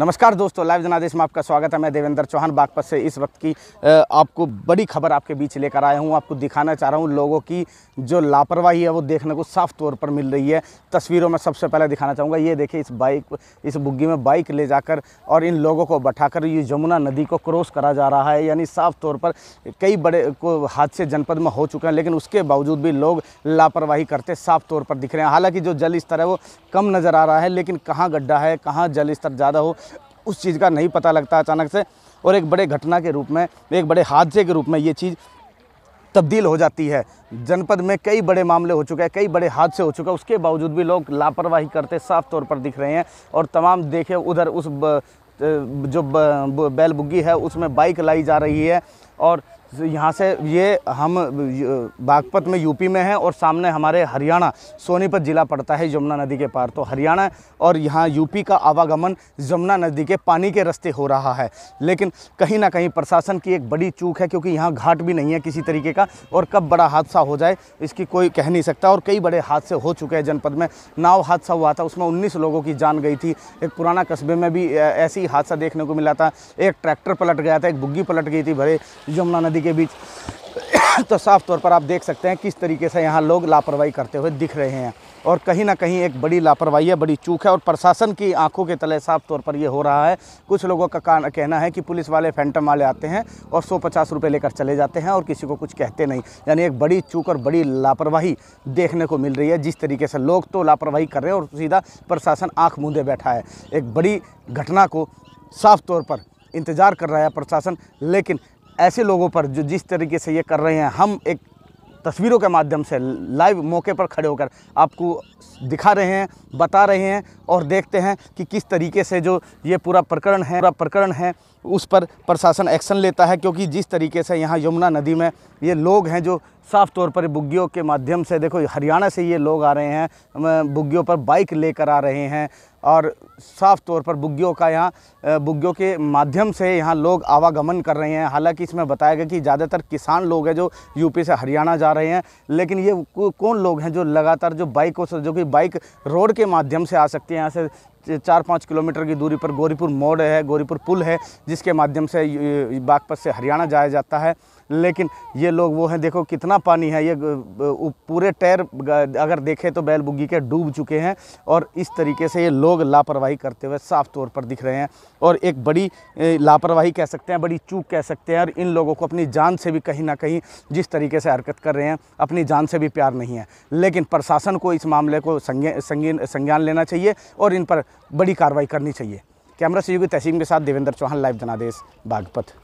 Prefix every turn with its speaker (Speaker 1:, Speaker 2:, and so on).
Speaker 1: नमस्कार दोस्तों लाइव जनादेश में आपका स्वागत है मैं देवेंद्र चौहान बागपत से इस वक्त की आपको बड़ी खबर आपके बीच लेकर आया हूँ आपको दिखाना चाह रहा हूँ लोगों की जो लापरवाही है वो देखने को साफ तौर पर मिल रही है तस्वीरों में सबसे पहले दिखाना चाहूँगा ये देखिए इस बाइक इस बुग्गी में बाइक ले जाकर और इन लोगों को कर ये यमुना नदी को क्रॉस करा जा रहा है यानी साफ तौर पर कई बड़े को हादसे जनपद में हो चुके हैं लेकिन उसके बावजूद भी लोग लापरवाही करते साफ तौर पर दिख रहे हैं हालाँकि जो जल स्तर है वो कम नज़र आ रहा है लेकिन कहाँ गड्ढा है कहाँ जल स्तर ज़्यादा हो उस चीज़ का नहीं पता लगता अचानक से और एक बड़े घटना के रूप में एक बड़े हादसे के रूप में ये चीज़ तब्दील हो जाती है जनपद में कई बड़े मामले हो चुके हैं कई बड़े हादसे हो चुके हैं उसके बावजूद भी लोग लापरवाही करते साफ तौर पर दिख रहे हैं और तमाम देखे उधर उस ब, जो बैलबुग्गी बैल बुग्गी है उसमें बाइक लाई जा रही है और तो यहाँ से ये हम बागपत में यूपी में हैं और सामने हमारे हरियाणा सोनीपत ज़िला पड़ता है यमुना नदी के पार तो हरियाणा और यहाँ यूपी का आवागमन यमुना नदी के पानी के रास्ते हो रहा है लेकिन कहीं ना कहीं प्रशासन की एक बड़ी चूक है क्योंकि यहाँ घाट भी नहीं है किसी तरीके का और कब बड़ा हादसा हो जाए इसकी कोई कह नहीं सकता और कई बड़े हादसे हो चुके हैं जनपद में नाव हादसा हुआ था उसमें उन्नीस लोगों की जान गई थी एक पुराना कस्बे में भी ऐसी हादसा देखने को मिला था एक ट्रैक्टर पलट गया था एक बुग्गी पलट गई थी भरे यमुना नदी नदी के बीच तो साफ तौर पर आप देख सकते हैं किस तरीके से यहाँ लोग लापरवाही करते हुए दिख रहे हैं और कहीं ना कहीं एक बड़ी लापरवाही है बड़ी चूक है और प्रशासन की आंखों के तले साफ तौर पर यह हो रहा है कुछ लोगों का कहना है कि पुलिस वाले फैंटम वाले आते हैं और सौ पचास रुपये लेकर चले जाते हैं और किसी को कुछ कहते नहीं यानी एक बड़ी चूक और बड़ी लापरवाही देखने को मिल रही है जिस तरीके से लोग तो लापरवाही कर रहे हैं और सीधा प्रशासन आँख मूंदे बैठा है एक बड़ी घटना को साफ तौर पर इंतज़ार कर रहा है प्रशासन लेकिन ऐसे लोगों पर जो जिस तरीके से ये कर रहे हैं हम एक तस्वीरों के माध्यम से लाइव मौके पर खड़े होकर आपको दिखा रहे हैं बता रहे हैं और देखते हैं कि किस तरीके से जो ये पूरा प्रकरण है पूरा प्रकरण है उस पर प्रशासन एक्शन लेता है क्योंकि जिस तरीके से यहाँ यमुना नदी में ये लोग हैं जो साफ़ तौर पर बुग्गियों के माध्यम से देखो हरियाणा से ये लोग आ रहे हैं बुग्गियों पर बाइक लेकर आ रहे हैं और साफ तौर पर बुग्गियों का यहाँ बुग्गियों के माध्यम से यहाँ लोग आवागमन कर रहे हैं हालांकि इसमें बताया गया कि ज़्यादातर किसान लोग हैं जो यूपी से हरियाणा जा रहे हैं लेकिन ये कौन लोग हैं जो लगातार जो बाइकों से जो कि बाइक रोड के माध्यम से आ सकती है यहाँ से चार पाँच किलोमीटर की दूरी पर गोरीपुर मोड़ है गोरीपुर पुल है जिसके माध्यम से बागपत से हरियाणा जाया जाता है लेकिन ये लोग वो हैं देखो कितना पानी है ये पूरे टायर अगर देखें तो बैल बुग्गी के डूब चुके हैं और इस तरीके से ये लोग लापरवाही करते हुए साफ तौर पर दिख रहे हैं और एक बड़ी लापरवाही कह सकते हैं बड़ी चूक कह सकते हैं और इन लोगों को अपनी जान से भी कहीं ना कहीं जिस तरीके से हरकत कर रहे हैं अपनी जान से भी प्यार नहीं है लेकिन प्रशासन को इस मामले को संज्ञान संज्ञान लेना चाहिए और इन पर बड़ी कार्रवाई करनी चाहिए कैमरा सहयोगी तहसीम के साथ देवेंद्र चौहान लाइव जनादेश बागपत